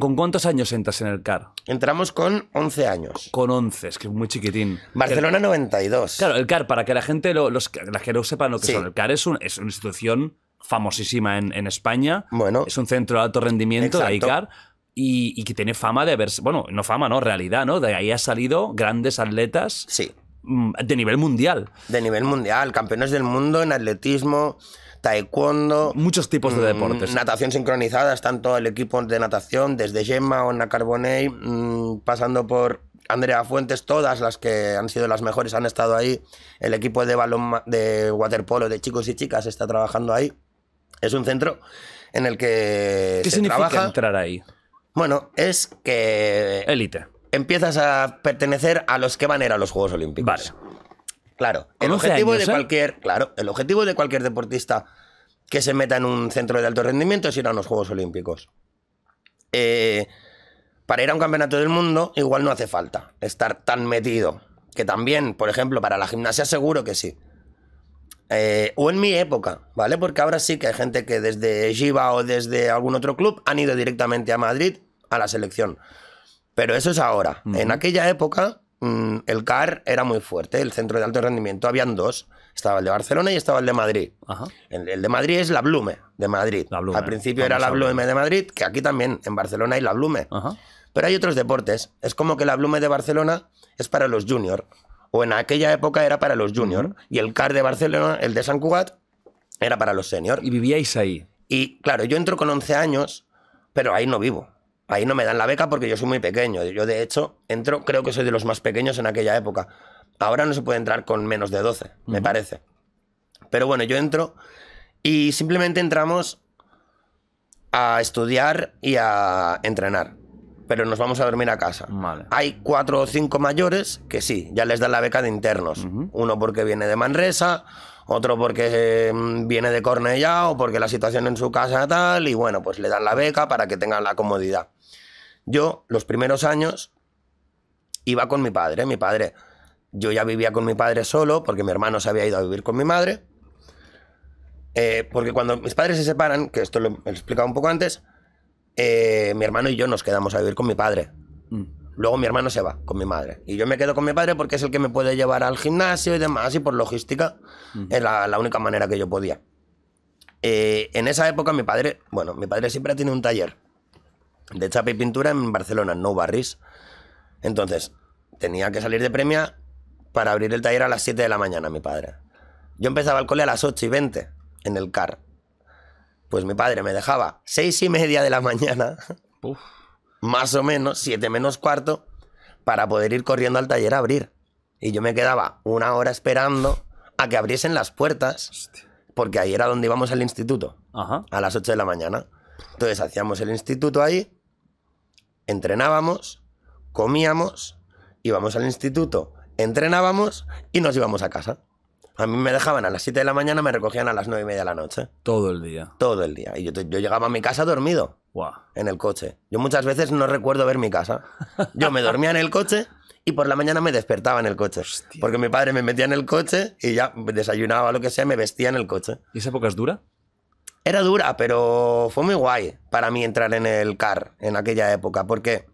¿Con cuántos años entras en el CAR? Entramos con 11 años. Con 11, es que es muy chiquitín. Barcelona 92. Claro, el CAR, para que la gente, lo, los, las que no sepan lo que es el CAR es, una institución famosísima en, España. Bueno. Es un centro de alto rendimiento, la ICAR. Y, que tiene fama de haber, bueno, no fama, ¿no? Realidad, ¿no? De ahí ha salido grandes atletas sí. Mm, de nivel mundial. De nivel mundial, campeones del mundo en atletismo, taekwondo. Muchos tipos de mm, deportes. Natación sincronizada, tanto el equipo de natación, desde Gemma o Ana Carbonell, mm, pasando por Andrea Fuentes, todas las que han sido las mejores han estado ahí. El equipo de balón de waterpolo de chicos y chicas está trabajando ahí. Es un centro en el que ¿Qué significa entrar ahí? Bueno, es que. Élite empiezas a pertenecer a los que van a ir a los Juegos Olímpicos. Claro, el objetivo de ¿eh? cualquier, claro, el objetivo de cualquier deportista que se meta en un centro de alto rendimiento es ir a los Juegos Olímpicos. Eh, para ir a un campeonato del mundo igual no hace falta estar tan metido. Que también, por ejemplo, para la gimnasia seguro que sí. Eh, o en mi época, ¿vale? Porque ahora sí que hay gente que desde Giva o desde algún otro club han ido directamente a Madrid a la selección. Pero eso es ahora. En aquella época, mm, el CAR era muy fuerte, el centro de alto rendimiento. Habían dos: estaba el de Barcelona y estaba el de Madrid. El, de Madrid es la Blume de Madrid. Al principio era la Blume de Madrid, que aquí también, en Barcelona hay la Blume. Pero hay otros deportes. Es como que la Blume de Barcelona es para los juniors. O en aquella época era para los juniors. Y el CAR de Barcelona, el de San Cugat, era para los seniors. ¿Y vivíais ahí? Y claro, yo entro con 11 años, pero ahí no vivo. Ahí no me dan la beca porque yo soy muy pequeño. Yo, de hecho, entro, creo que soy de los más pequeños en aquella época. Ahora no se puede entrar con menos de 12, me parece. Pero bueno, yo entro y simplemente entramos a estudiar y a entrenar. Pero nos vamos a dormir a casa. Hay cuatro o cinco mayores que sí, ya les dan la beca de internos. Uno porque viene de Manresa, otro porque mm, viene de Cornellá o porque la situación en su casa tal, y bueno, pues le dan la beca para que tengan la comodidad. Yo, los primeros años, iba con mi padre. Mi padre, yo ya vivía con mi padre solo porque mi hermano se había ido a vivir con mi madre. Eh, porque cuando mis padres se separan, que esto lo he explicado un poco antes, eh, mi hermano y yo nos quedamos a vivir con mi padre. Mm. Luego mi hermano se va con mi madre. Y yo me quedo con mi padre porque es el que me puede llevar al gimnasio y demás, y por logística mm. es la, única manera que yo podía. Eh, en esa época mi padre, bueno, mi padre siempre tiene un taller de chapa y pintura en Barcelona, no Barris. Entonces, tenía que salir de premia para abrir el taller a las 7 de la mañana, mi padre. Yo empezaba el cole a las 8 y 20 en el CAR. Pues mi padre me dejaba 6 y media de la mañana, más o menos, 7 menos cuarto, para poder ir corriendo al taller a abrir. Y yo me quedaba una hora esperando a que abriesen las puertas, porque ahí era donde íbamos al instituto, a las 8 de la mañana. Entonces hacíamos el instituto ahí entrenábamos, comíamos, íbamos al instituto, entrenábamos y nos íbamos a casa. A mí me dejaban a las 7 de la mañana, me recogían a las 9 y media de la noche. Todo el día. Todo el día. Y yo, llegaba a mi casa dormido. En el coche. Yo muchas veces no recuerdo ver mi casa. Yo me dormía en el coche y por la mañana me despertaba en el coche. Porque mi padre me metía en el coche y ya desayunaba lo que sea, me vestía en el coche. ¿Y esa época es dura? Era dura, pero fue muy guay para mí entrar en el CAR en aquella época, porque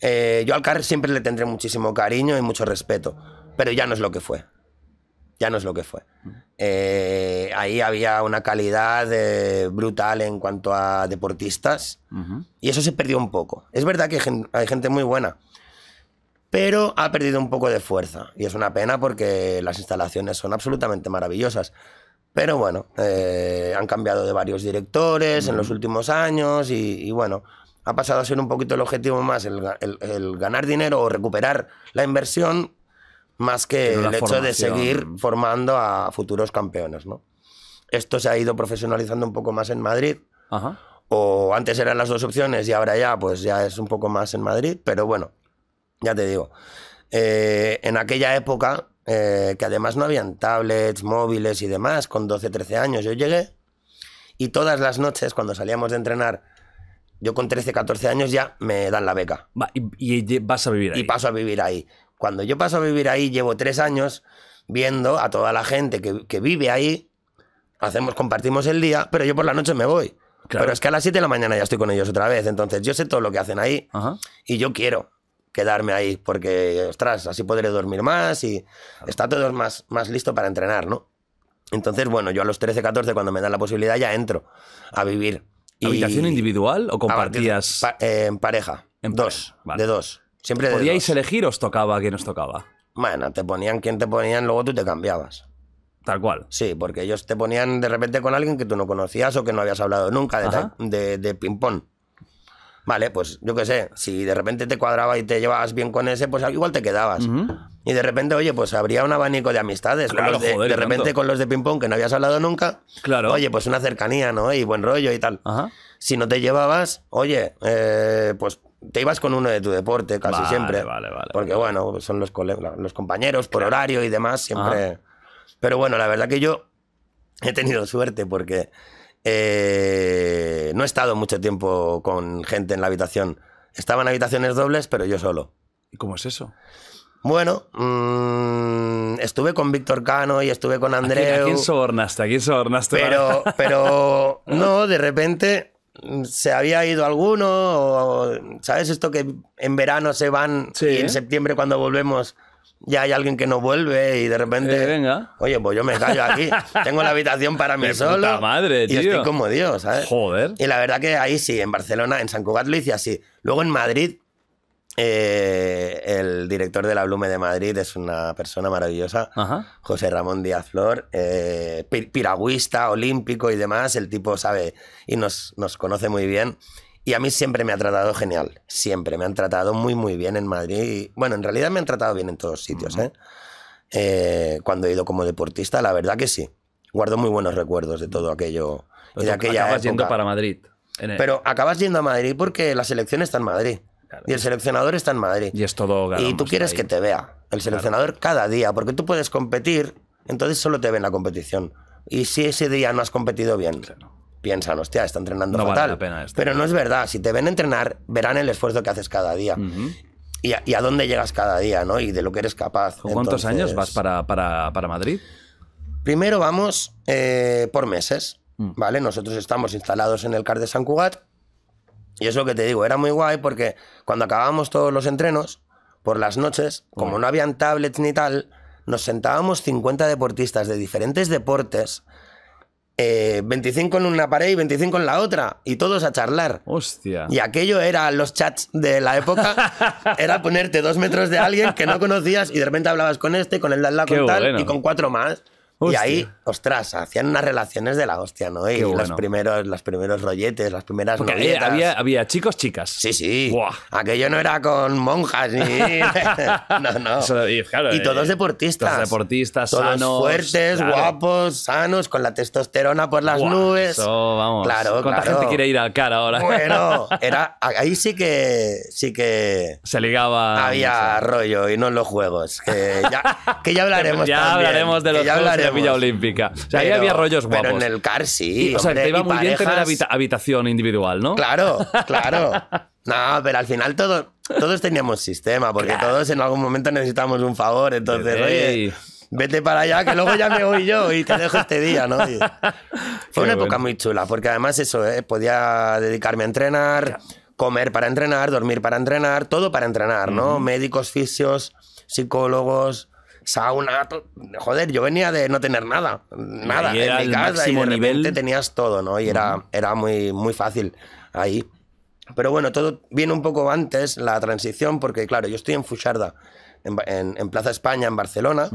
eh, yo al CAR siempre le tendré muchísimo cariño y mucho respeto, pero ya no es lo que fue. Ya no es lo que fue. Eh, ahí había una calidad eh, brutal en cuanto a deportistas y eso se perdió un poco. Es verdad que hay gente muy buena, pero ha perdido un poco de fuerza y es una pena porque las instalaciones son absolutamente maravillosas. Pero bueno, eh, han cambiado de varios directores en los últimos años y, bueno, ha pasado a ser un poquito el objetivo más el, ganar dinero o recuperar la inversión más que el hecho de seguir formando a futuros campeones, ¿no? Esto se ha ido profesionalizando un poco más en Madrid. O antes eran las dos opciones y ahora ya, pues ya es un poco más en Madrid. Pero bueno, ya te digo. Eh, en aquella época eh, que además no habían tablets, móviles y demás, con 12, 13 años. Yo llegué y todas las noches, cuando salíamos de entrenar, yo con 13, 14 años ya me dan la beca. y, vas a vivir ahí. Y paso a vivir ahí. Cuando yo paso a vivir ahí, llevo tres años viendo a toda la gente que, vive ahí, hacemos, compartimos el día, pero yo por la noche me voy. Pero es que a las 7 de la mañana ya estoy con ellos otra vez, entonces yo sé todo lo que hacen ahí y yo quiero quedarme ahí, porque, ostras, así podré dormir más y está todo más, más listo para entrenar, ¿no? Entonces, bueno, yo a los 13, 14, cuando me dan la posibilidad, ya entro a vivir. ¿Habitación individual o compartías? Eh, en pareja. En dos, de dos. Siempre pues ¿Podíais elegir os tocaba quién os tocaba? Bueno, te ponían quién te ponían, luego tú te cambiabas. Tal cual. Sí, porque ellos te ponían de repente con alguien que tú no conocías o que no habías hablado nunca de, de, de ping-pong. Vale, pues yo qué sé, si de repente te cuadraba y te llevabas bien con ese, pues igual te quedabas. Y de repente, oye, pues habría un abanico de amistades. Claro, de, repente con los de ping-pong que no habías hablado nunca. Claro. Oye, pues una cercanía, ¿no? Y buen rollo y tal. Si no te llevabas, oye, eh, pues te ibas con uno de tu deporte casi siempre. Vale, vale. Porque bueno, son los, los compañeros por horario y demás, siempre. Pero bueno, la verdad que yo he tenido suerte porque eh, no he estado mucho tiempo con gente en la habitación. Estaba en habitaciones dobles, pero yo solo. ¿Y cómo es eso? Bueno, mm, estuve con Víctor Cano y estuve con Andreu. ¿A quién, sobornaste? quién sobornaste? Pero, pero no, de repente mm, se había ido alguno, ¿sabes? Esto que en verano se van y en septiembre cuando volvemos ya hay alguien que no vuelve y de repente. Eh, venga. Oye, pues yo me callo aquí. Tengo la habitación para mí solo. Puta madre, tío. Y estoy como Dios, ¿sabes? Joder. Y la verdad que ahí sí, en Barcelona, en San Cugat lo hice así. Luego en Madrid, eh, el director de la Blume de Madrid es una persona maravillosa. José Ramón Díaz Flor, eh, piragüista, olímpico y demás. El tipo sabe y nos, nos conoce muy bien. Y a mí siempre me ha tratado genial, siempre me han tratado muy, muy bien en Madrid. Bueno, en realidad me han tratado bien en todos sitios, ¿eh? ¿eh? Cuando he ido como deportista, la verdad que sí. Guardo muy buenos recuerdos de todo aquello. Pues de aquella acabas yendo para Madrid. Pero acabas yendo a Madrid porque la selección está en Madrid. Y el seleccionador está en Madrid. Y es todo Y tú quieres que te vea el seleccionador cada día, porque tú puedes competir, entonces solo te ve en la competición. Y si ese día no has competido bien, piensan, hostia, está entrenando fatal. Pero no es verdad. Si te ven entrenar, verán el esfuerzo que haces cada día. y, a, dónde llegas cada día, ¿no? Y de lo que eres capaz. cuántos años vas para, para, Madrid? Primero vamos eh, por meses, mm. ¿vale? Nosotros estamos instalados en el CAR de San Cugat. Y es lo que te digo, era muy guay porque cuando acabábamos todos los entrenos, por las noches, como no habían tablets ni tal, nos sentábamos 50 deportistas de diferentes deportes 25 eh, en una pared y 25 en la otra, y todos a charlar. Hostia. Y aquello era los chats de la época, era ponerte dos metros de alguien que no conocías y de repente hablabas con este, con el de al lado, con tal, y con cuatro más. Y ahí, ostras, hacían unas relaciones de la hostia, ¿no? Y los, primeros, los primeros rolletes, las primeras Había, chicos, chicas. Sí, sí. Aquello no era con monjas ni... no, no. y, todos eh, deportistas. Todos deportistas, todos sanos. fuertes, guapos, sanos, con la testosterona por las nubes. Eso, vamos. Claro, ¿Cuánta gente quiere ir al cara ahora? bueno, era, ahí sí que... Sí que Se ligaba... Había rollo y no en los juegos. Que ya, ya hablaremos Ya hablaremos de los juegos Villa Olímpica. O sea, ahí había rollos guapos. Pero en el car sí. o sea, te iba muy bien tener habitación individual, ¿no? Claro, claro. No, pero al final todo, todos teníamos sistema, porque todos en algún momento necesitábamos un favor. Entonces, oye, vete para allá, que luego ya me voy yo y te dejo este día, ¿no? fue una época muy chula, porque además eso, ¿eh? podía dedicarme a entrenar, comer para entrenar, dormir para entrenar, todo para entrenar, ¿no? Médicos, fisios, psicólogos, sauna, joder, yo venía de no tener nada, nada casa y de repente tenías todo, ¿no? Y era, era muy, muy fácil ahí. Pero bueno, todo viene un poco antes, la transición, porque claro, yo estoy en Fucharda, en, Plaza España, en Barcelona,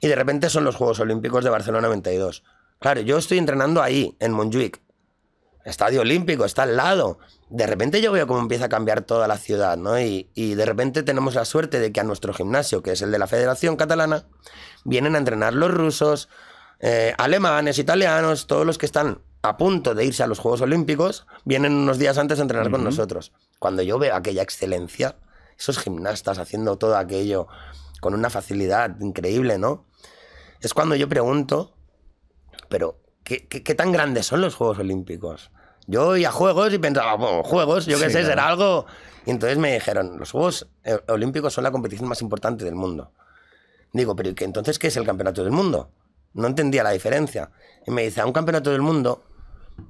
y de repente son los Juegos Olímpicos de Barcelona 92. Claro, yo estoy entrenando ahí, en Montjuic. Estadio Olímpico, está al lado de repente yo veo cómo empieza a cambiar toda la ciudad, ¿no? Y, de repente tenemos la suerte de que a nuestro gimnasio, que es el de la Federación Catalana, vienen a entrenar los rusos, eh, alemanes, italianos, todos los que están a punto de irse a los Juegos Olímpicos, vienen unos días antes a entrenar con nosotros. Cuando yo veo aquella excelencia, esos gimnastas haciendo todo aquello con una facilidad increíble, ¿no? Es cuando yo pregunto, pero, qué tan grandes son los Juegos Olímpicos? Yo oía juegos y pensaba, juegos, yo qué sé, será algo. Y entonces me dijeron, los Juegos e-, Olímpicos son la competición más importante del mundo. Digo, pero ¿y entonces qué es el Campeonato del Mundo? No entendía la diferencia. Y me dice, a un Campeonato del Mundo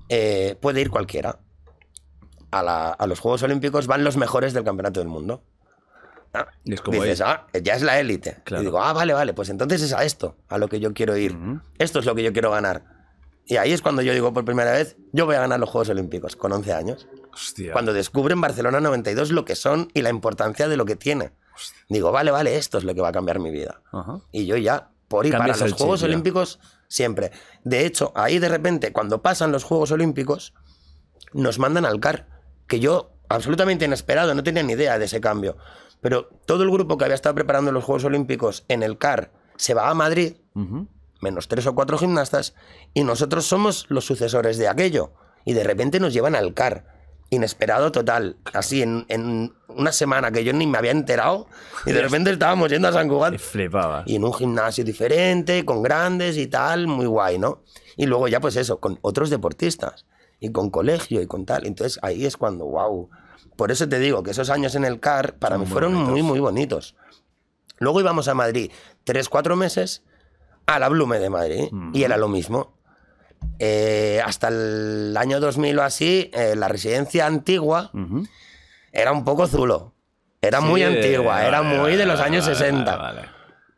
eh, puede ir cualquiera. A, los Juegos Olímpicos van los mejores del Campeonato del Mundo. Ah, es ah, ya es la élite. Y digo, ah, vale, vale, pues entonces es a esto, a lo que yo quiero ir. Esto es lo que yo quiero ganar. Y ahí es cuando yo digo por primera vez, yo voy a ganar los Juegos Olímpicos con 11 años. Hostia. Cuando descubren Barcelona 92 lo que son y la importancia de lo que tiene. Digo, vale, vale, esto es lo que va a cambiar mi vida. Y yo ya, por ir para los Juegos Olímpicos, siempre. De hecho, ahí de repente, cuando pasan los Juegos Olímpicos, nos mandan al CAR, que yo, absolutamente inesperado, no tenía ni idea de ese cambio. Pero todo el grupo que había estado preparando los Juegos Olímpicos en el CAR se va a Madrid menos tres o cuatro gimnastas, y nosotros somos los sucesores de aquello. Y de repente nos llevan al CAR. Inesperado total. Así, en, una semana que yo ni me había enterado, y de repente estábamos yendo a San Juan Y en un gimnasio diferente, con grandes y tal, muy guay, ¿no? Y luego ya, pues eso, con otros deportistas, y con colegio y con tal. Entonces ahí es cuando, wow. Por eso te digo que esos años en el CAR para mí fueron muy, muy bonitos. Luego íbamos a Madrid tres, cuatro meses a la Blume de Madrid y era lo mismo. Eh, hasta el año 2000 o así, eh, la residencia antigua era un poco zulo. Era muy eh, antigua, era muy de los años 60. vale.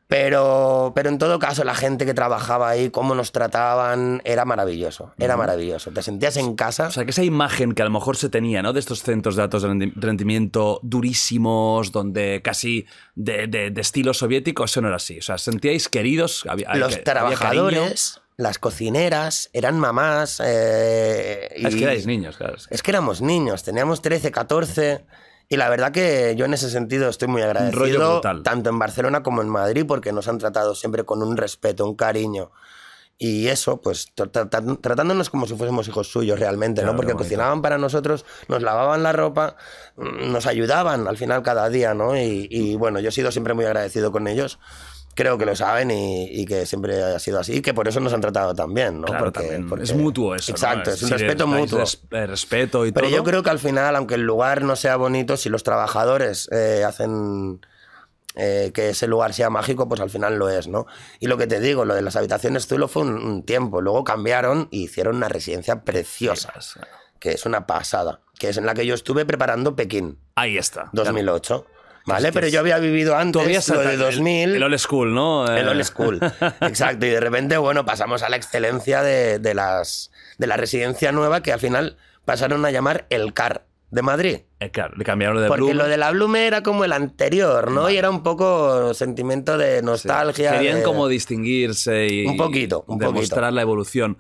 Pero, pero en todo caso, la gente que trabajaba ahí, cómo nos trataban, era maravilloso, era maravilloso. Te sentías en casa. O sea, que esa imagen que a lo mejor se tenía, ¿no? De estos centros de datos de rendimiento durísimos, donde casi de, estilo soviético, eso no era así. O sea, sentíais queridos. Había, Los trabajadores. las cocineras eran mamás. Eh, es que erais niños, claro. Es que éramos niños, teníamos 13, 14. Y la verdad que yo en ese sentido estoy muy agradecido, tanto en Barcelona como en Madrid, porque nos han tratado siempre con un respeto, un cariño. Y eso, pues tratándonos como si fuésemos hijos suyos realmente, ¿no? Porque cocinaban para nosotros, nos lavaban la ropa, nos ayudaban al final cada día, ¿no? y bueno, yo he sido siempre muy agradecido con ellos creo que lo saben y, que siempre ha sido así y que por eso nos han tratado tan bien, ¿no? porque, también. es mutuo eso. Exacto, ¿no? es, es, un respeto mutuo. respeto y Pero yo creo que al final, aunque el lugar no sea bonito, si los trabajadores eh, hacen eh, que ese lugar sea mágico, pues al final lo es, ¿no? Y lo que te digo, lo de las habitaciones Zulo fue un, tiempo, luego cambiaron y hicieron una residencia preciosa, que es una pasada, que es en la que yo estuve preparando Pekín. Ahí está. 2008. Vale, pero yo había vivido antes lo de 2000. El, old school, ¿no? El old eh. school, exacto. Y de repente, bueno, pasamos a la excelencia de, de, las, de la residencia nueva que al final pasaron a llamar el CAR de Madrid. El CAR, le cambiaron lo de Porque lo de la Blume era como el anterior, ¿no? Y era un poco sentimiento de nostalgia. Querían como distinguirse y. Un poquito, un demostrar la evolución.